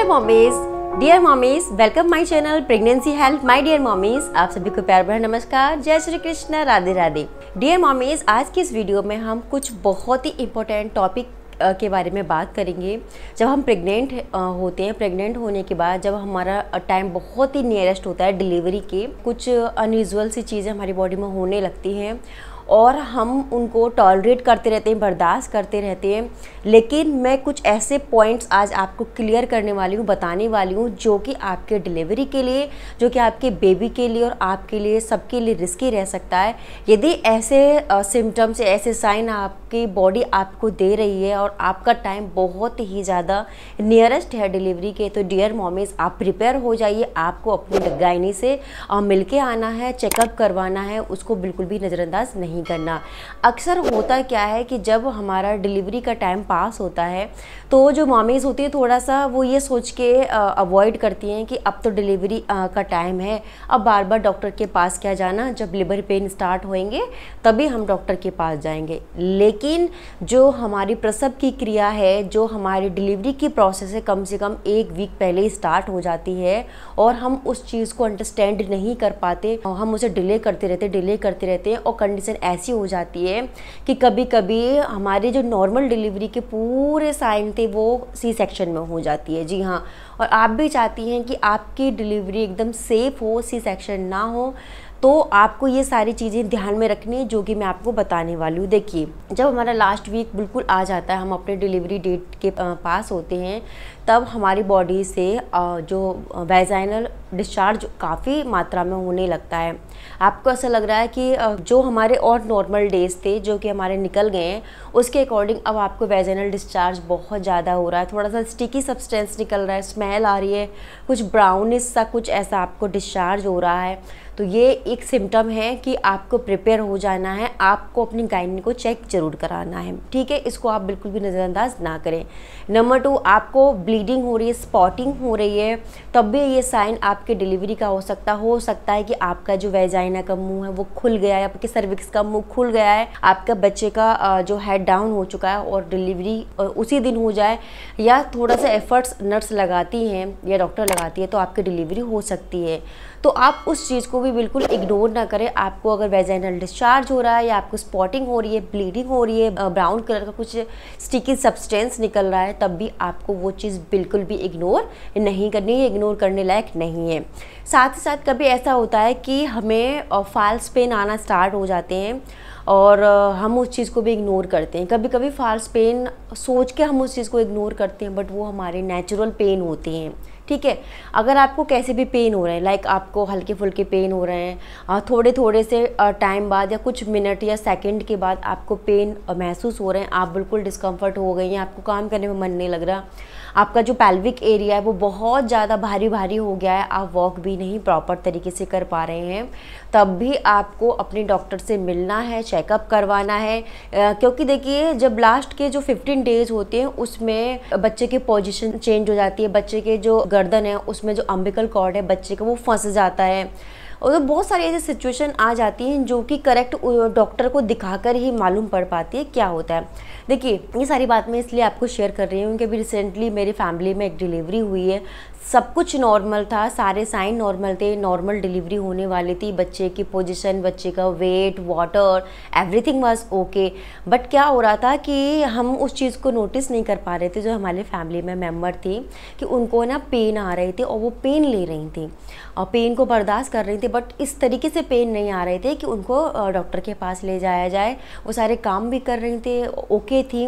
hello mommies dear mommies welcome my channel pregnancy health my dear mommies आप सभी को प्यार भरा नमस्कार जय श्री कृष्ण राधे राधे डियर मॉमीज आज की इस वीडियो में हम कुछ बहुत ही इंपॉर्टेंट टॉपिक के बारे में बात करेंगे जब हम प्रेग्नेंट होते हैं प्रेग्नेंट होने के बाद जब हमारा टाइम बहुत ही नियरेस्ट होता है डिलीवरी के कुछ अनयूजल सी चीज़ें हमारी बॉडी में होने लगती हैं और हम उनको टॉलरेट करते रहते हैं बर्दाश्त करते रहते हैं लेकिन मैं कुछ ऐसे पॉइंट्स आज आपको क्लियर करने वाली हूँ बताने वाली हूँ जो कि आपके डिलीवरी के लिए जो कि आपके बेबी के लिए और आपके लिए सबके लिए रिस्की रह सकता है यदि ऐसे सिम्टम्स ऐसे साइन आपकी बॉडी आपको दे रही है और आपका टाइम बहुत ही ज़्यादा नियरेस्ट है डिलीवरी के तो डियर मॉमीज़ आप प्रिपेयर हो जाइए आपको अपनी गायनी से मिल आना है चेकअप करवाना है उसको बिल्कुल भी नज़रअंदाज नहीं नहीं करना अक्सर होता क्या है कि जब हमारा डिलीवरी का टाइम पास होता है तो जो मामीज़ होती है थोड़ा सा वो ये सोच के अवॉइड करती हैं कि अब तो डिलीवरी का टाइम है अब बार बार डॉक्टर के पास क्या जाना जब लिवर पेन स्टार्ट होएंगे तभी हम डॉक्टर के पास जाएंगे लेकिन जो हमारी प्रसव की क्रिया है जो हमारी डिलीवरी की प्रोसेस है कम से कम एक वीक पहले ही स्टार्ट हो जाती है और हम उस चीज़ को अंडरस्टैंड नहीं कर पाते हम उसे डिले करते रहते डिले करते रहते हैं और कंडीशन ऐसी हो जाती है कि कभी कभी हमारे जो नॉर्मल डिलीवरी के पूरे साइन थे वो सी सेक्शन में हो जाती है जी हाँ और आप भी चाहती हैं कि आपकी डिलीवरी एकदम सेफ़ हो सी सेक्शन ना हो तो आपको ये सारी चीज़ें ध्यान में रखनी है जो कि मैं आपको बताने वाली हूँ देखिए जब हमारा लास्ट वीक बिल्कुल आ जाता है हम अपने डिलीवरी डेट के पास होते हैं तब हमारी बॉडी से जो वेजाइनल डिस्चार्ज काफ़ी मात्रा में होने लगता है आपको ऐसा लग रहा है कि जो हमारे और नॉर्मल डेज थे जो कि हमारे निकल गए हैं उसके अकॉर्डिंग अब आपको वेजनल डिस्चार्ज बहुत ज़्यादा हो रहा है थोड़ा सा स्टिकी सब्सटेंस निकल रहा है स्मेल आ रही है कुछ ब्राउनिस सा कुछ ऐसा आपको डिस्चार्ज हो रहा है तो ये एक सिम्टम है कि आपको प्रिपेयर हो जाना है आपको अपनी गाइन को चेक जरूर कराना है ठीक है इसको आप बिल्कुल भी नज़रअंदाज ना करें नंबर टू आपको ब्लीडिंग हो रही है स्पॉटिंग हो रही है तब भी ये साइन आप आपके डिलीवरी का हो सकता हो सकता है कि आपका जो वेजाइना का मुंह है वो खुल गया है आपके सर्विक्स का मुंह खुल गया है आपका बच्चे का जो हेड डाउन हो चुका है और डिलीवरी उसी दिन हो जाए या थोड़ा सा एफर्ट्स नर्स लगाती हैं या डॉक्टर लगाती है तो आपकी डिलीवरी हो सकती है तो आप उस चीज़ को भी बिल्कुल इग्नोर ना करें आपको अगर वेजाइनल डिस्चार्ज हो रहा है या आपको स्पॉटिंग हो रही है ब्लीडिंग हो रही है ब्राउन कलर का कुछ स्टिकी सब्सटेंस निकल रहा है तब भी आपको वो चीज़ बिल्कुल भी इग्नोर नहीं करनी है इग्नोर करने लायक नहीं है साथ ही साथ कभी ऐसा होता है कि हमें फाल्स पेन आना स्टार्ट हो जाते हैं और हम उस चीज़ को भी इग्नोर करते हैं कभी कभी फाल्स पेन सोच के हम उस चीज़ को इग्नोर करते हैं बट वो हमारे नेचुरल पेन होते हैं ठीक है अगर आपको कैसे भी पेन हो रहे हैं लाइक आपको हल्के फुल्के पेन हो रहे हैं थोड़े थोड़े से टाइम बाद या कुछ मिनट या सेकंड के बाद आपको पेन महसूस हो रहे हैं आप बिल्कुल डिस्कम्फर्ट हो गई हैं आपको काम करने में मन नहीं लग रहा आपका जो पैल्विक एरिया है वो बहुत ज़्यादा भारी भारी हो गया है आप वॉक भी नहीं प्रॉपर तरीके से कर पा रहे हैं तब भी आपको अपने डॉक्टर से मिलना है चेकअप करवाना है क्योंकि देखिए जब लास्ट के जो 15 डेज होते हैं उसमें बच्चे की पोजीशन चेंज हो जाती है बच्चे के जो गर्दन है उसमें जो अम्बिकल कॉर्ड है बच्चे का वो फंस जाता है और तो बहुत सारी ऐसी सिचुएशन आ जाती हैं जो कि करेक्ट डॉक्टर को दिखाकर ही मालूम पड़ पाती है क्या होता है देखिए ये सारी बात मैं इसलिए आपको शेयर कर रही हूँ क्योंकि अभी रिसेंटली मेरी फैमिली में एक डिलीवरी हुई है सब कुछ नॉर्मल था सारे साइन नॉर्मल थे नॉर्मल डिलीवरी होने वाली थी बच्चे की पोजीशन बच्चे का weight water everything was okay but क्या हो रहा था कि हम उस चीज़ को नोटिस नहीं कर पा रहे थे जो हमारे फैमिली में मेम्बर थी कि उनको ना पेन आ रही थी और वो पेन ले रही थी और पेन को बर्दाश्त कर रही थी बट इस तरीके से पेन नहीं आ रहे थे कि उनको डॉक्टर के पास ले जाया जाए वो सारे काम भी कर रही थी ओके थी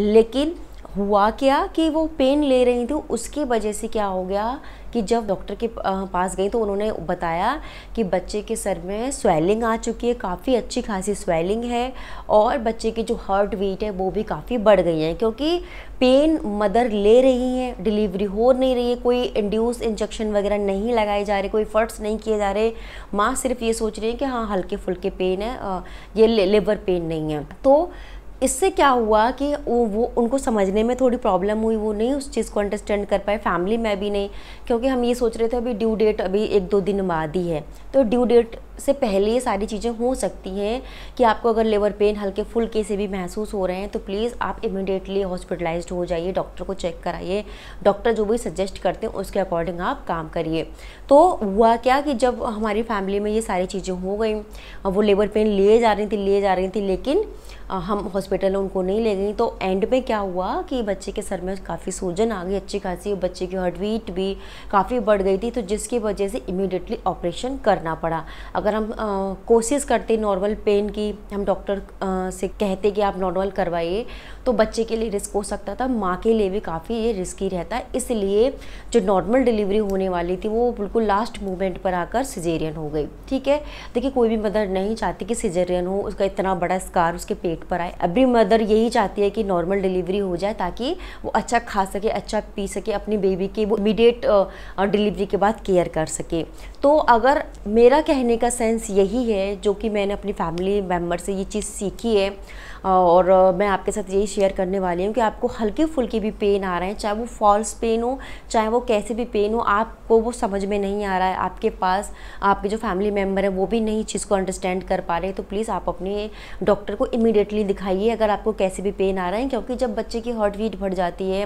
लेकिन हुआ क्या कि वो पेन ले रही थी उसकी वजह से क्या हो गया कि जब डॉक्टर के पास गई तो उन्होंने बताया कि बच्चे के सर में स्वेलिंग आ चुकी है काफ़ी अच्छी खासी स्वेलिंग है और बच्चे की जो हार्ट वीट है वो भी काफ़ी बढ़ गई है क्योंकि पेन मदर ले रही है डिलीवरी हो नहीं रही है कोई इंड्यूस इंजेक्शन वगैरह नहीं लगाए जा रहे कोई फर्ट्स नहीं किए जा रहे माँ सिर्फ ये सोच रही है कि हाँ हल्के फुल्के पेन है ये लिवर पेन नहीं है तो इससे क्या हुआ कि वो वो उनको समझने में थोड़ी प्रॉब्लम हुई वो नहीं उस चीज़ को अंडरस्टैंड कर पाए फैमिली में भी नहीं क्योंकि हम ये सोच रहे थे अभी ड्यू डेट अभी एक दो दिन बाद ही है तो ड्यू डेट से पहले ये सारी चीज़ें हो सकती हैं कि आपको अगर लेवर पेन हल्के फुल्के से भी महसूस हो रहे हैं तो प्लीज़ आप इमिडिएटली हॉस्पिटलाइज्ड हो जाइए डॉक्टर को चेक कराइए डॉक्टर जो भी सजेस्ट करते हैं उसके अकॉर्डिंग आप काम करिए तो हुआ क्या कि जब हमारी फैमिली में ये सारी चीज़ें हो गई वो लेबर पेन लिए जा रही थी लिए जा रही थी लेकिन हम हॉस्पिटल उनको नहीं ले गई तो एंड में क्या हुआ कि बच्चे के सर में काफ़ी सूजन आ गई अच्छी खासी बच्चे की हर्टबीट भी काफ़ी बढ़ गई थी तो जिसकी वजह से इमिडिएटली ऑपरेशन करना पड़ा अगर अगर हम कोशिश करते नॉर्मल पेन की हम डॉक्टर से कहते कि आप नॉर्मल करवाइए तो बच्चे के लिए रिस्क हो सकता था माँ के लिए भी काफ़ी ये रिस्की रहता है इसलिए जो नॉर्मल डिलीवरी होने वाली थी वो बिल्कुल लास्ट मोमेंट पर आकर सिजेरियन हो गई ठीक है देखिए कोई भी मदर नहीं चाहती कि सिजेरियन हो उसका इतना बड़ा स्कार उसके पेट पर आए एवरी मदर यही चाहती है कि नॉर्मल डिलीवरी हो जाए ताकि वो अच्छा खा सके अच्छा पी सके अपनी बेबी की वो इमीडिएट डिलीवरी के बाद केयर कर सके तो अगर मेरा कहने का सेंस यही है जो कि मैंने अपनी फैमिली मेम्बर से ये चीज़ सीखी है और मैं आपके साथ यही शेयर करने वाली हूँ कि आपको हल्के फुल्के भी पेन आ रहे हैं चाहे वो फॉल्स पेन हो चाहे वो कैसे भी पेन हो आपको वो समझ में नहीं आ रहा है आपके पास आपके जो फैमिली मेम्बर हैं वो भी नहीं चीज़ को अंडरस्टैंड कर पा रहे तो प्लीज़ आप अपने डॉक्टर को इमिडिएटली दिखाइए अगर आपको कैसे भी पेन आ रहे हैं क्योंकि जब बच्चे की हार्ट बीट बढ़ जाती है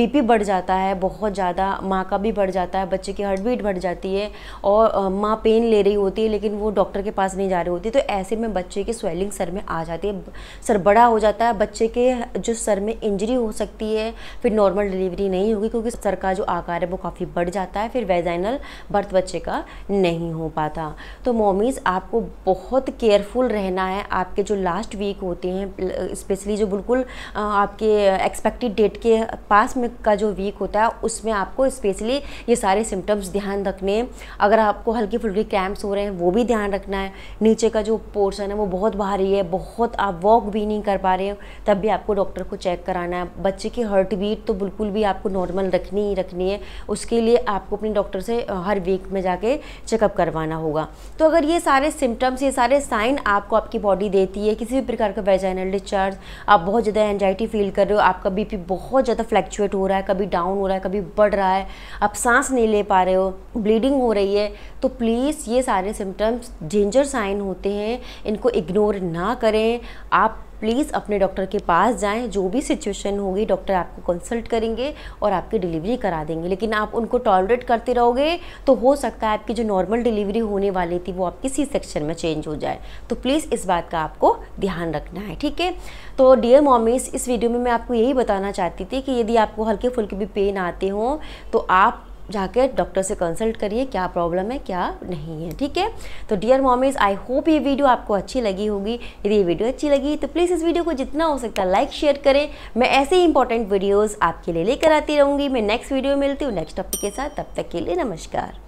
बी बढ़ जाता है बहुत ज़्यादा माँ का भी बढ़ जाता है बच्चे की हार्ट बीट बढ़ जाती है और माँ पेन ले रही होती है लेकिन वो डॉक्टर के पास नहीं जा रही होती तो ऐसे में बच्चे की स्वेलिंग सर में आ जाती है सर बड़ा हो जाता है बच्चे के जो सर में इंजरी हो सकती है फिर नॉर्मल डिलीवरी नहीं होगी क्योंकि सर का जो आकार है वो काफ़ी बढ़ जाता है फिर वेजाइनल बर्थ बच्चे का नहीं हो पाता तो मोमीज़ आपको बहुत केयरफुल रहना है आपके जो लास्ट वीक होते हैं स्पेशली जो बिल्कुल आपके एक्सपेक्टेड डेट के पास में का जो वीक होता है उसमें आपको स्पेशली ये सारे सिम्टम्स ध्यान रखने अगर आपको हल्की फुल्की क्रैम्प्स हो रहे हैं वो भी ध्यान रखना है नीचे का जो पोर्सन है वो बहुत भारी है बहुत आप वॉक भी नहीं कर पा रहे हो तब भी आपको डॉक्टर को चेक कराना है बच्चे की हार्ट बीट तो बिल्कुल भी आपको नॉर्मल रखनी ही रखनी है उसके लिए आपको अपने डॉक्टर से हर वीक में जाके चेकअप करवाना होगा तो अगर ये सारे सिम्टम्स ये सारे साइन आपको आपकी बॉडी देती है किसी भी प्रकार का वेजाइनल डिस्चार्ज आप बहुत ज़्यादा एनजाइटी फील कर रहे हो आपका बी बहुत ज़्यादा फ्लैक्चुएट हो रहा है कभी डाउन हो रहा है कभी बढ़ रहा है आप सांस नहीं ले पा रहे हो ब्लीडिंग हो रही है तो प्लीज़ ये सारे सिम्टम्स डेंजर साइन होते हैं इनको इग्नोर ना करें आप प्लीज़ अपने डॉक्टर के पास जाएं जो भी सिचुएशन होगी डॉक्टर आपको कंसल्ट करेंगे और आपकी डिलीवरी करा देंगे लेकिन आप उनको टॉलरेट करते रहोगे तो हो सकता है आपकी जो नॉर्मल डिलीवरी होने वाली थी वो आपकी सी सेक्शन में चेंज हो जाए तो प्लीज़ इस बात का आपको ध्यान रखना है ठीक है तो डियर मॉमीज़ इस वीडियो में मैं आपको यही बताना चाहती थी कि यदि आपको हल्के फुल्के भी पेन आते हों तो आप जाके डॉक्टर से कंसल्ट करिए क्या प्रॉब्लम है क्या नहीं है ठीक है तो डियर मॉमीज आई होप ये वीडियो आपको अच्छी लगी होगी यदि ये वीडियो अच्छी लगी तो प्लीज़ इस वीडियो को जितना हो सकता है लाइक शेयर करें मैं ऐसे ही इंपॉर्टेंट वीडियोज़ आपके लिए लेकर आती रहूँगी मैं नेक्स्ट वीडियो मिलती हूँ नेक्स्ट टॉपिक के साथ तब तक के लिए नमस्कार